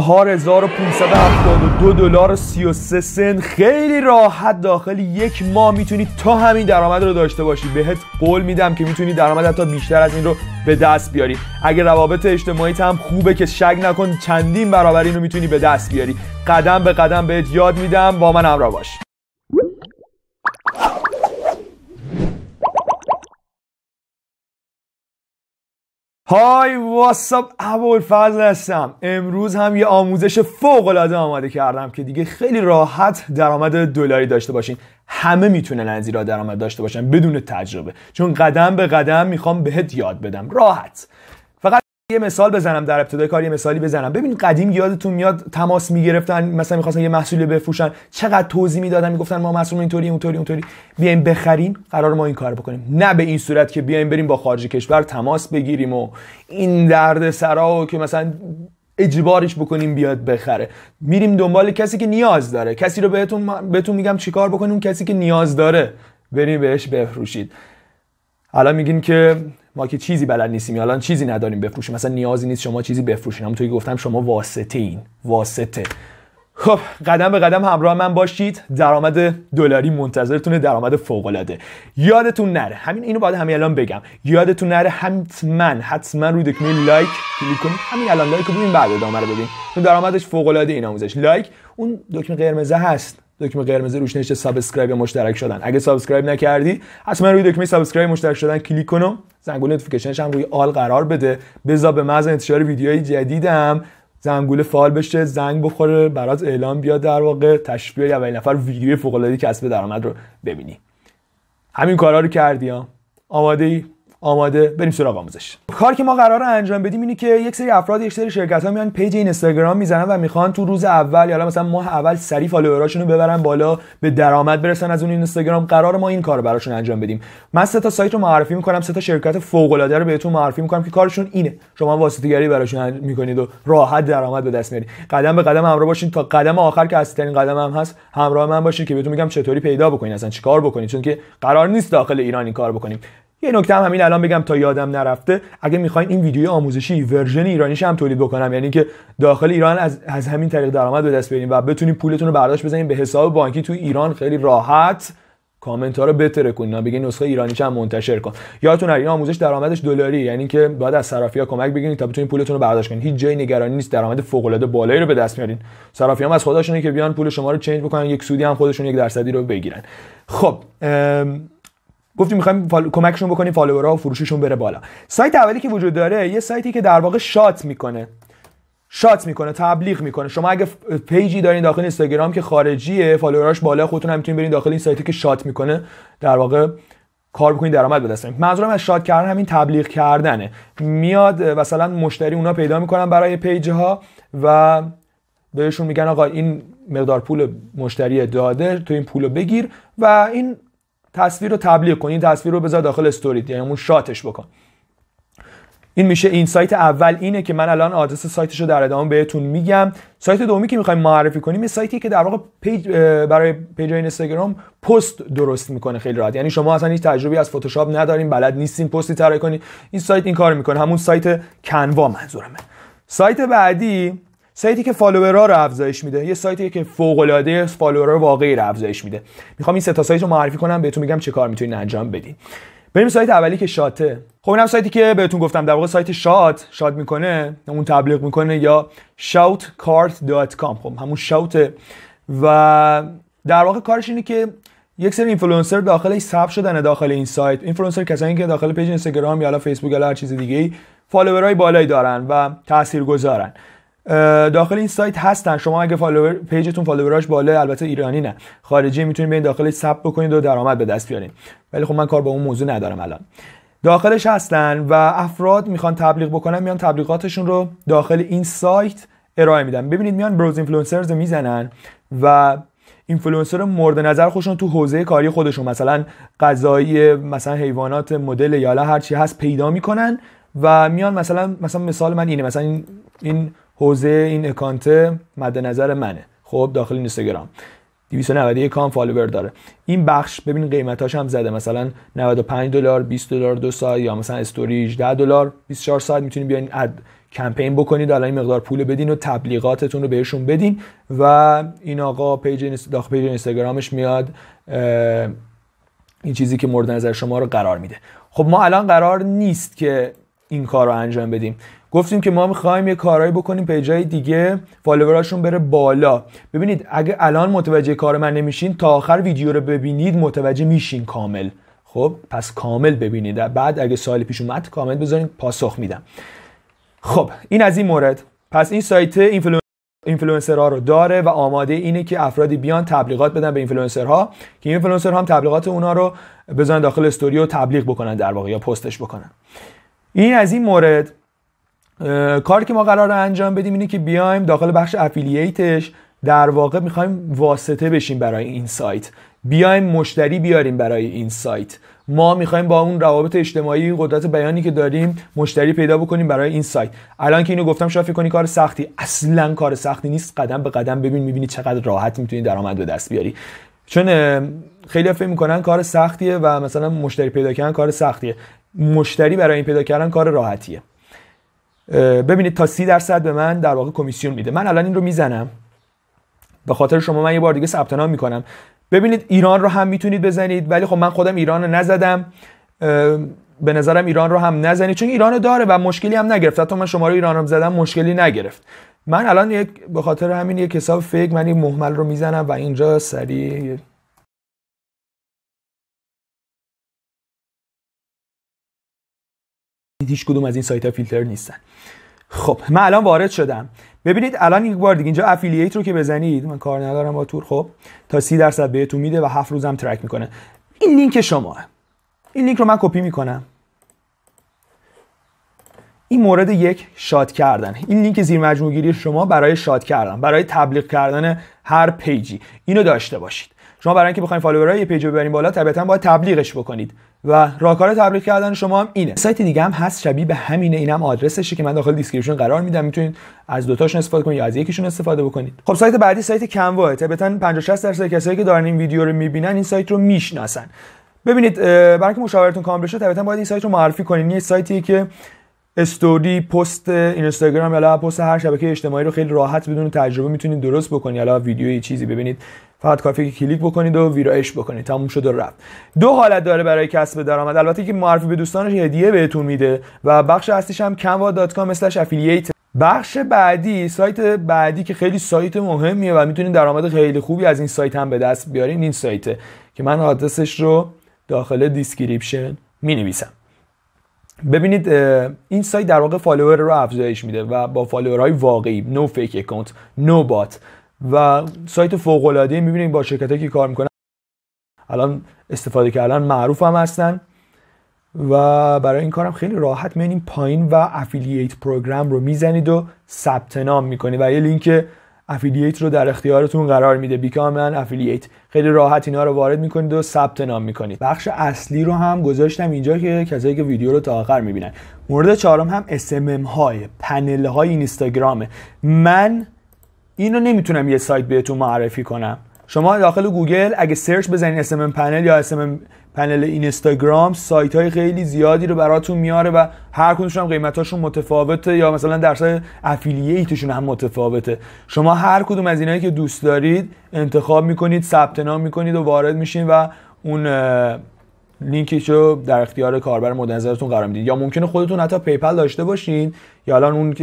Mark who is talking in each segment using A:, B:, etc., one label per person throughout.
A: 4572 دلار 33 سنت خیلی راحت داخل یک ماه میتونی تا همین درآمد رو داشته باشی بهت قول میدم که میتونی درآمد حتی بیشتر از این رو به دست بیاری اگر روابط اجتماعی هم خوبه که شک نکن چندین برابر این رو میتونی به دست بیاری قدم به قدم بهت یاد میدم با من همراه باش های اول ابوالفضل هستم امروز هم یه آموزش فوق العاده آماده کردم که دیگه خیلی راحت درآمد دلاری داشته باشین همه میتونن از را درآمد داشته باشن بدون تجربه چون قدم به قدم میخوام بهت یاد بدم راحت یه مثال بزنم در ابتدای کار یه مثالی بزنم ببین قدیم یادتون میاد تماس میگرفتن مثلا میخواستن یه محصولی بفروشن چقدر توضیح میدادن میگفتن ما محصول اینطوری اونطوری اونطوری بیایم بخریم قرار ما این کار بکنیم نه به این صورت که بیایم بریم با خارج کشور تماس بگیریم و این درد سرا که مثلا اجبارش بکنیم بیاد بخره میریم دنبال کسی که نیاز داره کسی رو بهتون بهتون میگم چیکار بکنیم کسی که نیاز داره بریم بهش بفروشید الان میگین که ما که چیزی بلد نیستیم الان چیزی نداریم بفروشیم مثلا نیازی نیست شما چیزی بفروشین همونطوری گفتم شما واسطه این واسطه خب قدم به قدم همراه من باشید درآمد دلاری منتظرتونه درآمد فوق العاده یادتون نره همین اینو باید همین الان بگم یادتون نره حتما حتما روی دکمه لایک کلیک کنید همین الان لایک رو ببین بعد ادامه رو ببین درآمدش فوق العاده این آموزش لایک اون دکمه قرمز هست دکمه قرمز روش نشه سابسکرایب یا مشترک شدن اگه سابسکرایب نکردی حتما روی دکمه سابسکرایب مشترک شدن کلیک کن و زنگوله نوتیفیکیشنش هم روی آل قرار بده بذار به محض انتشار ویدیوهای جدیدم زنگوله فعال بشه زنگ بخوره برات اعلام بیاد در واقع تشویق اولین نفر ویدیوی فوق العاده کسب درآمد رو ببینی همین کارا رو کردی ها آماده ای آماده بریم سراغ آموزش کار که ما قراره انجام بدیم اینه که یک سری افراد یک سری شرکت ها میان پیج اینستاگرام میزنن و میخوان تو روز اول یا مثلا ماه اول سری فالووراشون رو ببرن بالا به درآمد برسن از اون اینستاگرام قرار ما این کار براشون انجام بدیم من سه تا سایت رو معرفی میکنم سه تا شرکت فوق العاده رو بهتون معرفی میکنم که کارشون اینه شما واسطه‌گری براشون میکنید و راحت درآمد به دست میارید قدم به قدم همراه باشین تا قدم آخر که ترین قدم هم هست همراه من باشین که بهتون میگم چطوری پیدا بکنین اصلا چیکار بکنین چون که قرار نیست داخل ایران این کار بکنیم یه نکته هم همین الان بگم تا یادم نرفته اگه میخواین این ویدیو آموزشی ورژن ایرانیش هم تولید بکنم یعنی که داخل ایران از, از همین طریق درآمد به دست بیارین و بتونین پولتون رو برداشت بزنین به حساب بانکی تو ایران خیلی راحت کامنت ها رو بتره کنین بگین نسخه ایرانیش هم منتشر کن یادتون هر این آموزش درآمدش دلاری یعنی که باید از صرافی کمک بگیرین تا بتونین پولتون رو برداشت کنین هیچ جای نگرانی نیست درآمد فوق العاده بالایی رو به دست میارین صرافی هم از خودشونه که بیان پول شما رو چنج بکنن یک سودی هم خودشون یک درصدی رو بگیرن خب گفتیم میخوایم فال... کمکشون بکنیم فالوورها و فروششون بره بالا سایت اولی که وجود داره یه سایتی که در واقع شات میکنه شات میکنه تبلیغ میکنه شما اگه پیجی دارین داخل اینستاگرام که خارجیه فالووراش بالا خودتون هم میتونین برین داخل این سایتی که شات میکنه در واقع کار بکنید درآمد بدستین منظورم از شات کردن همین تبلیغ کردنه میاد مثلا مشتری اونا پیدا میکنن برای پیج ها و بهشون میگن آقا این مقدار پول مشتری داده تو این پولو بگیر و این تصویر رو تبلیغ کن این تصویر رو بذار داخل استوری یعنی اون شاتش بکن این میشه این سایت اول اینه که من الان آدرس سایتش رو در ادامه بهتون میگم سایت دومی که میخوایم معرفی کنیم یه سایتی که در واقع پیج برای پیج اینستاگرام پست درست میکنه خیلی راحت یعنی شما اصلا هیچ تجربی از فتوشاپ ندارین بلد نیستین پستی طراحی کنین این سایت این کار میکنه همون سایت کنوا منظورمه سایت بعدی سایتی که فالوورها رو افزایش میده یه سایتی که فوق العاده فالوورها واقعی رو افزایش میده میخوام این سه تا سایت رو معرفی کنم بهتون میگم چه کار میتونین انجام بدین بریم سایت اولی که شاته خب اینم سایتی که بهتون گفتم در واقع سایت شات شات میکنه اون تبلیغ میکنه یا shoutcart.com خب همون شات و در واقع کارش اینه که یک سری اینفلوئنسر داخل ثبت شدن داخل این سایت اینفلوئنسر کسایی که داخل پیج اینستاگرام یا فیسبوک یا هر چیز دیگه فالوورای بالایی دارن و تاثیرگذارن داخل این سایت هستن شما اگه فالوور پیجتون فالووراش بالا البته ایرانی نه خارجی میتونید به این داخلش سب بکنید و درآمد به دست بیارید ولی خب من کار با اون موضوع ندارم الان داخلش هستن و افراد میخوان تبلیغ بکنن میان تبلیغاتشون رو داخل این سایت ارائه میدن ببینید میان بروز اینفلوئنسرز میزنن و اینفلوئنسر مورد نظر خودشون تو حوزه کاری خودشون مثلا غذایی مثلا حیوانات مدل یا هر چی هست پیدا میکنن و میان مثلا مثلا مثال من اینه مثلا این حوزه این اکانت مد نظر منه خب داخل اینستاگرام 291 کام فالوور داره این بخش ببین قیمتاش هم زده مثلا 95 دلار 20 دلار دو ساعت یا مثلا استوری 18 دلار 24 ساعت میتونید بیاین اد کمپین بکنید الان این مقدار پول بدین و تبلیغاتتون رو بهشون بدین و این آقا پیج داخل پیج اینستاگرامش میاد این چیزی که مورد نظر شما رو قرار میده خب ما الان قرار نیست که این کار رو انجام بدیم گفتیم که ما میخوایم یه کارایی بکنیم پیجای دیگه فالووراشون بره بالا ببینید اگه الان متوجه کار من نمیشین تا آخر ویدیو رو ببینید متوجه میشین کامل خب پس کامل ببینید بعد اگه سوال پیش اومد کامل بذارین پاسخ میدم خب این از این مورد پس این سایت اینفلو... اینفلوئنسرها رو داره و آماده اینه که افرادی بیان تبلیغات بدن به اینفلوئنسرها که ها هم تبلیغات اونا رو بزنن داخل استوری و تبلیغ بکنن در واقع یا پستش بکنن این از این مورد کاری که ما قرار انجام بدیم اینه که بیایم داخل بخش افیلیتش در واقع میخوایم واسطه بشیم برای این سایت بیایم مشتری بیاریم برای این سایت ما میخوایم با اون روابط اجتماعی قدرت بیانی که داریم مشتری پیدا بکنیم برای این سایت الان که اینو گفتم شاید فکر کنی کار سختی اصلا کار سختی نیست قدم به قدم ببین میبینی چقدر راحت میتونی درآمد به دست بیاری چون خیلی فکر میکنن کار سختیه و مثلا مشتری پیدا کردن کار سختیه مشتری برای این پیدا کردن کار راحتیه ببینید تا سی درصد به من در واقع کمیسیون میده من الان این رو میزنم به خاطر شما من یه بار دیگه ثبت نام میکنم ببینید ایران رو هم میتونید بزنید ولی خب من خودم ایران رو نزدم به نظرم ایران رو هم نزنید چون ایران داره و مشکلی هم نگرفت حتی من رو ایران رو زدم مشکلی نگرفت من الان به خاطر همین یک حساب فیک من این محمل رو میزنم و اینجا سریع هیچ کدوم از این سایت ها فیلتر نیستن خب من الان وارد شدم ببینید الان یک بار دیگه اینجا افیلییت رو که بزنید من کار ندارم با تور خب تا سی درصد بهتون میده و هفت روزم ترک میکنه این لینک شما این لینک رو من کپی میکنم این مورد یک شاد کردن این لینک زیر مجموع گیری شما برای شاد کردن برای تبلیغ کردن هر پیجی اینو داشته باشید شما برای اینکه بخواید فالوورای یه پیج ببرین بالا طبیعتا باید تبلیغش بکنید و راهکار تبلیغ کردن شما هم اینه سایت دیگه هم هست شبیه به همینه اینم آدرسشه که من داخل دیسکریپشن قرار میدم میتونید از دوتاشون استفاده کنید یا از یکیشون استفاده بکنید خب سایت بعدی سایت کنوا طبیعتا 50 60 درصد کسایی که دارن این ویدیو رو میبینن این سایت رو میشناسن ببینید برای مشاورتون کامل بشه طبیعتا باید این سایت رو معرفی کنین یه سایتیه که استوری پست اینستاگرام یا پست هر شبکه اجتماعی رو خیلی راحت بدون تجربه میتونید درست بکنید یا یه چیزی ببینید فقط کافیه که کلیک بکنید و ویرایش بکنید تموم شد و رفت دو حالت داره برای کسب درآمد البته که معرفی به دوستانش هدیه بهتون میده و بخش اصلیش هم canva.com affiliate بخش بعدی سایت بعدی که خیلی سایت مهمیه و میتونید درآمد خیلی خوبی از این سایت هم به دست بیارین این سایته که من آدرسش رو داخل دیسکریپشن می نویسم ببینید این سایت در واقع فالوور رو افزایش میده و با فالوورهای واقعی نو فیک اکانت نو بات و سایت فوق العاده میبینید با شرکتایی که کار میکنن الان استفاده کردن معروف هم هستن و برای این کارم خیلی راحت میانیم پایین و افیلیت پروگرام رو میزنید و ثبت نام میکنید و یه لینک افیلیت رو در اختیارتون قرار میده بیکام من افیلیت خیلی راحت اینا رو وارد میکنید و ثبت نام میکنید بخش اصلی رو هم گذاشتم اینجا که کسایی که ویدیو رو تا آخر میبینن مورد چهارم هم ام های پنل های اینستاگرامه من اینو نمیتونم یه سایت بهتون معرفی کنم شما داخل گوگل اگه سرچ بزنید ام پنل یا SMM پنل اینستاگرام سایت های خیلی زیادی رو براتون میاره و هر کدومشون هم قیمتاشون متفاوته یا مثلا درصد افیلیتشون هم متفاوته شما هر کدوم از اینایی که دوست دارید انتخاب میکنید ثبت نام میکنید و وارد میشین و اون لینکش رو در اختیار کاربر مدنظرتون قرار میدید یا ممکنه خودتون حتی پیپل داشته باشین یا الان اون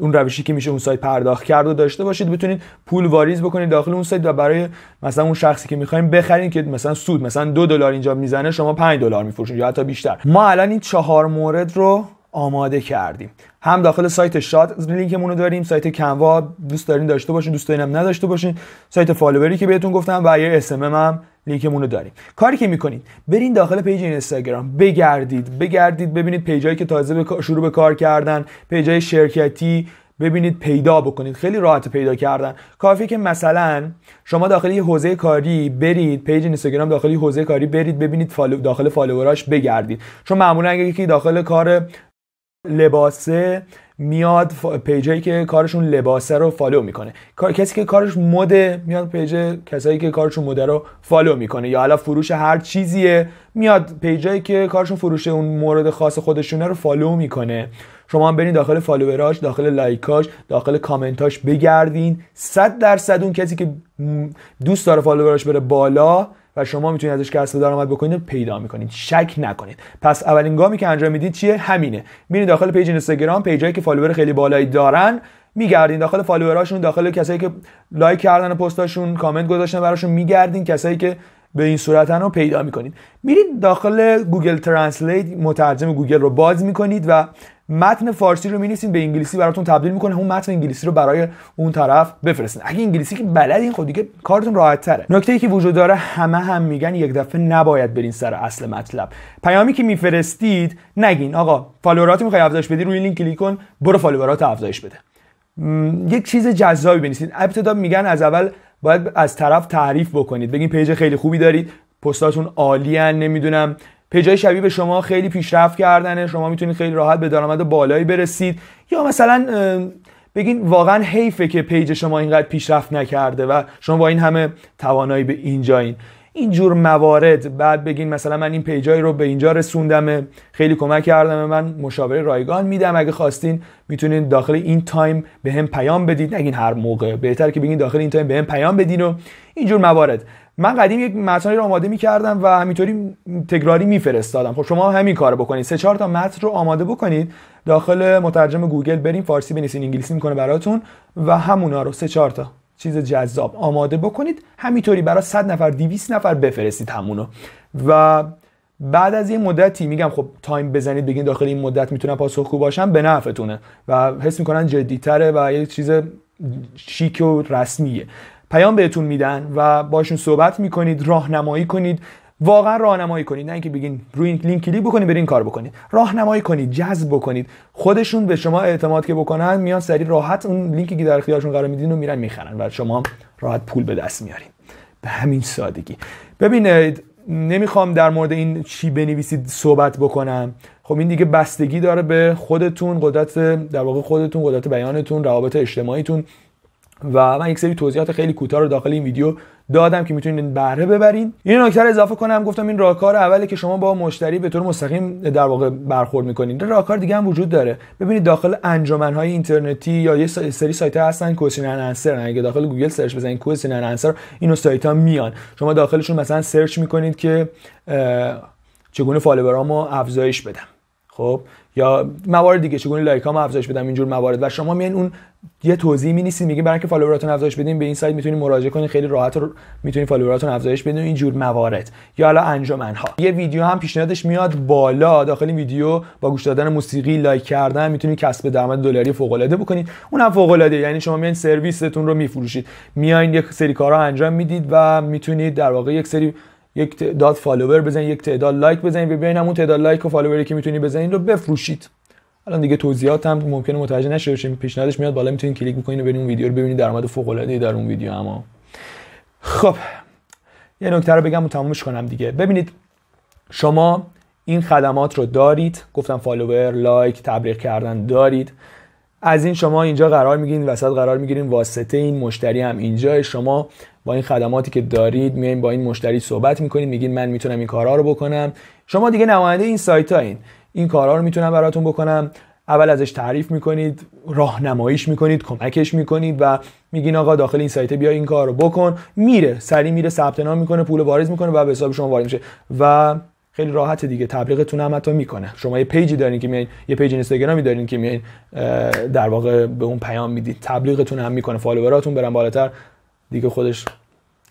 A: اون روشی که میشه اون سایت پرداخت کرد و داشته باشید بتونید پول واریز بکنید داخل اون سایت و برای مثلا اون شخصی که میخوایم بخرین که مثلا سود مثلا دو دلار اینجا میزنه شما 5 دلار میفروشید یا حتی بیشتر ما الان این چهار مورد رو آماده کردیم هم داخل سایت شات لینکمون رو داریم سایت کنوا دوست دارین داشته باشین دوست هم نداشته باشین سایت فالووری که بهتون گفتم و یه اس هم لینکمون رو داریم کاری که میکنید برین داخل پیج اینستاگرام بگردید بگردید ببینید پیجایی که تازه شروع به کار کردن پیجای شرکتی ببینید پیدا بکنید خیلی راحت پیدا کردن کافیه که مثلا شما داخل یه حوزه کاری برید پیج اینستاگرام داخل یه حوزه کاری برید ببینید فالو داخل فالووراش بگردید چون معمولا اگه یکی داخل کار لباسه میاد پیجایی که کارشون لباسه رو فالو میکنه کسی که کارش مده میاد پیج کسایی که کارشون مده رو فالو میکنه یا حالا فروش هر چیزیه میاد پیجایی که کارشون فروش اون مورد خاص خودشونه رو فالو میکنه شما هم برین داخل فالووراش داخل لایکاش داخل کامنتاش بگردین 100 درصد اون کسی که دوست داره فالووراش بره بالا و شما میتونید ازش کسب درآمد بکنید پیدا میکنید شک نکنید پس اولین گامی که انجام میدید چیه همینه میرین داخل پیج اینستاگرام پیجایی که فالوور خیلی بالایی دارن میگردین داخل فالووراشون داخل کسایی که لایک کردن پستاشون کامنت گذاشتن براشون میگردین کسایی که به این صورت رو پیدا میکنید میرید داخل گوگل ترنسلیت مترجم گوگل رو باز میکنید و متن فارسی رو مینویسید به انگلیسی براتون تبدیل میکنه اون متن انگلیسی رو برای اون طرف بفرستین اگه انگلیسی که این خودی خب دیگه کارتون راحت تره نکته ای که وجود داره همه هم میگن یک دفعه نباید برین سر اصل مطلب پیامی که میفرستید نگین آقا فالوورات میخوای افزایش بدی روی لینک کلیک کن برو فالوورات افزایش بده یک چیز جذابی بنویسید ابتدا میگن از اول باید از طرف تعریف بکنید بگین پیج خیلی خوبی دارید پستاتون عالیان نمیدونم پیجای شبیه به شما خیلی پیشرفت کردنه شما میتونید خیلی راحت به درآمد بالایی برسید یا مثلا بگین واقعا حیفه که پیج شما اینقدر پیشرفت نکرده و شما با این همه توانایی به اینجایین این جور موارد بعد بگین مثلا من این پیجای رو به اینجا رسوندم خیلی کمک کردم من مشاوره رایگان میدم اگه خواستین میتونین داخل این تایم به هم پیام بدید نگین هر موقع بهتر که بگین داخل این تایم به هم پیام بدین و جور موارد من قدیم یک متنی رو آماده میکردم و همینطوری تکراری میفرستادم خب شما همین کار بکنید سه چهار تا متن رو آماده بکنید داخل مترجم گوگل بریم فارسی بنویسین انگلیسی میکنه براتون و همونا رو سه چهار تا چیز جذاب آماده بکنید همینطوری برای 100 نفر 200 نفر بفرستید همونو و بعد از یه مدتی میگم خب تایم بزنید بگین داخل این مدت میتونم پاسخگو باشم به نفعتونه و حس میکنن تره و یه چیز شیک و رسمیه پیام بهتون میدن و باشون صحبت میکنید راهنمایی کنید واقعا راهنمایی کنید نه اینکه بگین روی این لینک کلیک بکنید برین کار بکنید راهنمایی کنید جذب بکنید خودشون به شما اعتماد که بکنن میان سری راحت اون لینکی که در اختیارشون قرار میدین و میرن میخرن و شما راحت پول به دست میارین به همین سادگی ببینید نمیخوام در مورد این چی بنویسید صحبت بکنم خب این دیگه بستگی داره به خودتون قدرت در واقع خودتون قدرت بیانتون روابط اجتماعیتون و من یک سری توضیحات خیلی کوتاه رو داخل این ویدیو دادم که میتونید بهره ببرین این نکته اضافه کنم گفتم این راهکار اوله که شما با مشتری به طور مستقیم در واقع برخورد میکنین راهکار دیگه هم وجود داره ببینید داخل های اینترنتی یا یه سری سایت ها هستن کوشن انسر اگه داخل گوگل سرچ بزنید کوشن انسر اینو سایت ها میان شما داخلشون مثلا سرچ میکنید که چگونه فالوورامو افزایش بدم خب یا موارد دیگه چگونه لایک ها افزایش بدم اینجور موارد و شما میان اون یه توضیح می نیستین میگه برای اینکه فالووراتون افزایش بدین به این سایت میتونید مراجعه کنید خیلی راحت رو فالووراتون افزایش بدین اینجور موارد یا حالا انجمن ها یه ویدیو هم پیشنهادش میاد بالا داخل این ویدیو با گوش دادن موسیقی لایک کردن میتونید کسب درآمد دلاری فوق العاده بکنید اون هم فوق العاده یعنی شما میان سرویستون رو میفروشید میایین یک سری کارا انجام میدید و میتونید در واقع یک سری یک تعداد فالوور بزنید یک تعداد لایک بزنید و ببینم تعداد لایک و فالووری که میتونید بزنید رو بفروشید الان دیگه توضیحات هم ممکنه متوجه نشه بشه پیشنهادش میاد بالا میتونید کلیک بکنید و برید اون ویدیو رو ببینید درآمد فوق العاده در اون ویدیو اما خب یه نکته رو بگم و تمومش کنم دیگه ببینید شما این خدمات رو دارید گفتم فالوور لایک تبلیغ کردن دارید از این شما اینجا قرار میگیرین وسط قرار میگیرین واسطه این مشتری هم اینجا شما با این خدماتی که دارید میایین با این مشتری صحبت میکنین میگین من میتونم این کارها رو بکنم شما دیگه نماینده این سایت ها این این کارها رو میتونم براتون بکنم اول ازش تعریف میکنید راهنماییش میکنید کمکش میکنید و میگین آقا داخل این سایت بیا این کار رو بکن میره سری میره ثبت نام میکنه پول واریز میکنه و به حساب شما وارد میشه و خیلی راحت دیگه تبلیغتون هم حتی میکنه شما یه پیجی دارین که میایین یه پیج اینستاگرامی دارین که میایین در واقع به اون پیام میدید تبلیغتون هم میکنه فالووراتون برن بالاتر دیگه خودش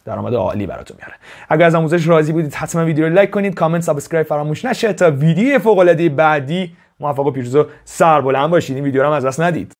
A: درآمد عالی براتون میاره اگر از آموزش راضی بودید حتما ویدیو رو لایک کنید کامنت سابسکرایب فراموش نشه تا ویدیو فوق العاده بعدی موفق و پیروز و سربلند باشید این ویدیو رو هم از دست ندید